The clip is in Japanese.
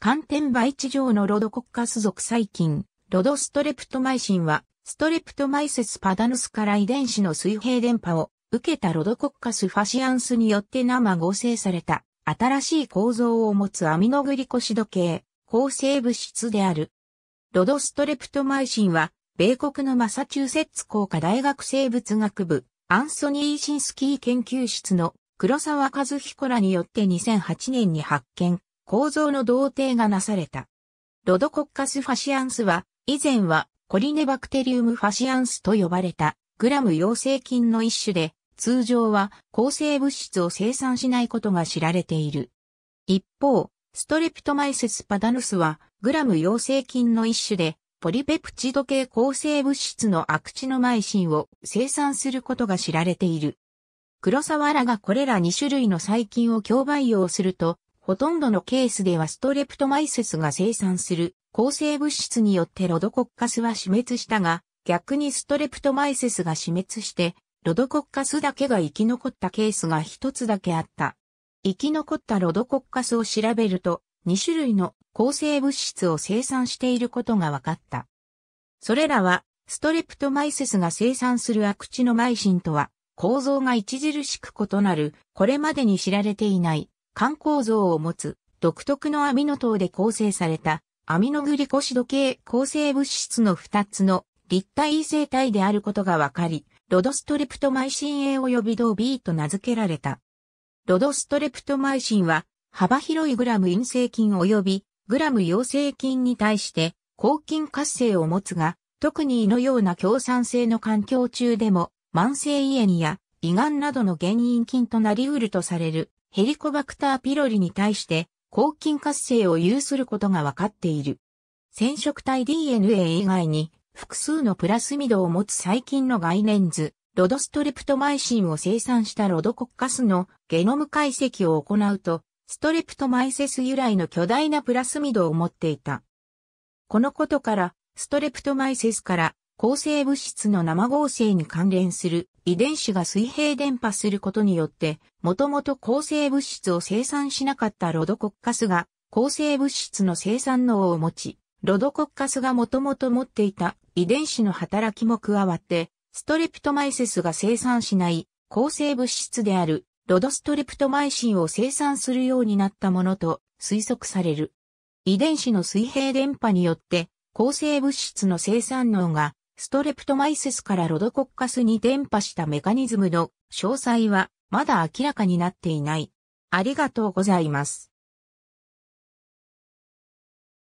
寒天培地上のロドコッカス属細菌、ロドストレプトマイシンは、ストレプトマイセスパダヌスから遺伝子の水平電波を受けたロドコッカスファシアンスによって生合成された新しい構造を持つアミノグリコシド系、構成物質である。ロドストレプトマイシンは、米国のマサチューセッツ工科大学生物学部、アンソニー・シンスキー研究室の黒沢和彦らによって2008年に発見、構造の同定がなされた。ロドコッカスファシアンスは、以前はコリネバクテリウムファシアンスと呼ばれたグラム陽性菌の一種で、通常は抗生物質を生産しないことが知られている。一方、ストレプトマイセスパダヌスはグラム陽性菌の一種で、ポリペプチド系抗生物質のアクチノマイシンを生産することが知られている。黒沢らがこれら2種類の細菌を共培養すると、ほとんどのケースではストレプトマイセスが生産する抗生物質によってロドコッカスは死滅したが、逆にストレプトマイセスが死滅して、ロドコッカスだけが生き残ったケースが一つだけあった。生き残ったロドコッカスを調べると、2種類の抗生物質を生産していることが分かった。それらは、ストレプトマイセスが生産するアクチノマイシンとは、構造が著しく異なる、これまでに知られていない肝構造を持つ独特のアミノ糖で構成されたアミノグリコシド系構成物質の2つの立体異性体であることがわかり、ロドストレプトマイシン A 及び同 B と名付けられた。ロドストレプトマイシンは幅広いグラム陰性菌及びグラム陽性菌に対して抗菌活性を持つが、特に胃のような共産性の環境中でも慢性胃炎や胃がんなどの原因菌となりうるとされるヘリコバクターピロリに対して抗菌活性を有することが分かっている。染色体 DNA 以外に複数のプラスミドを持つ細菌の概念図、ロドストレプトマイシンを生産したロドコッカスのゲノム解析を行うと、ストレプトマイセス由来の巨大なプラスミドを持っていた。このことから、ストレプトマイセスから構成物質の生合成に関連する遺伝子が水平伝播することによって、もともと構成物質を生産しなかったロドコッカスが、構成物質の生産能を持ち、ロドコッカスがもともと持っていた遺伝子の働きも加わって、ストレプトマイセスが生産しない構成物質であるロドストレプトマイシンを生産するようになったものと推測される。遺伝子の水平電波によって構成物質の生産能がストレプトマイセスからロドコッカスに伝播したメカニズムの詳細はまだ明らかになっていない。ありがとうございます。